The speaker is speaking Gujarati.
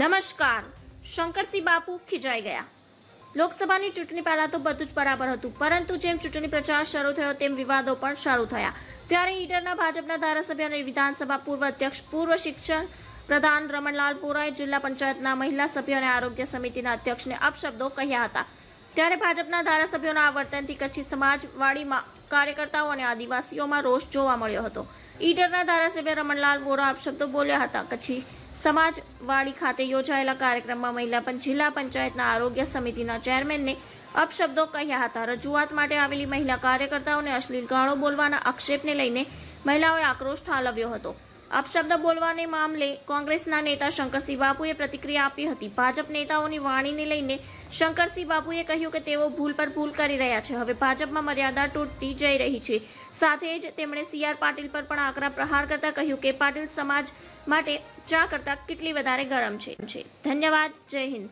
નમસ્કાર શંકરસિંહ બાપુ ખીજાઈ ગયા લોકસભાની ચૂંટણી પહેલા તો બધું જ બરાબર હતું પરંતુ જેમ ચૂંટણી પ્રચાર શરૂ થયો તેમ વિવાદો પણ શરૂ થયા ત્યારે ઈડરના ભાજપના ધારાસભ્ય અને વિધાનસભા પૂર્વ અધ્યક્ષ પૂર્વ શિક્ષણ પ્રધાન રમણલાલ વોરાએ જિલ્લા પંચાયતના મહિલા સભ્ય અને આરોગ્ય સમિતિના અધ્યક્ષને અપશબ્દો કહ્યા હતા ત્યારે ભાજપના ધારાસભ્યોના આ વર્તનથી કચ્છી સમાજવાડીમાં કાર્યકર્તાઓ અને આદિવાસીઓમાં રોષ જોવા મળ્યો હતો ઈડરના ધારાસભ્ય રમણલાલ વોરા અપશબ્દો બોલ્યા હતા કચ્છી સમાજવાડી ખાતે યોજાયેલા કાર્યક્રમમાં મહિલા જિલ્લા પંચાયતના આરોગ્ય સમિતિના ચેરમેનને અપશબ્દો કહ્યા હતા રજૂઆત માટે આવેલી મહિલા કાર્યકર્તાઓને અશ્લીલ ગાળો બોલવાના આક્ષેપને લઈને મહિલાઓએ આક્રોશ ઠાલવ્યો હતો અપશબ્દ બોલવાને મામલે કોંગ્રેસના નેતા શંકરસિંહ બાપુએ પ્રતિક્રિયા આપી હતી ભાજપ નેતાઓની વાણીને લઈને શંકરસિંહ બાપુએ કહ્યું કે તેઓ ભૂલ પર ભૂલ કરી રહ્યા છે હવે ભાજપમાં મર્યાદા તૂટતી જઈ રહી છે સાથે જ તેમણે સીઆર પાટીલ પર પણ આકરા પ્રહાર કરતા કહ્યું કે પાટીલ સમાજ માટે ચા કરતાં કેટલી વધારે ગરમ છે ધન્યવાદ જય હિન્દ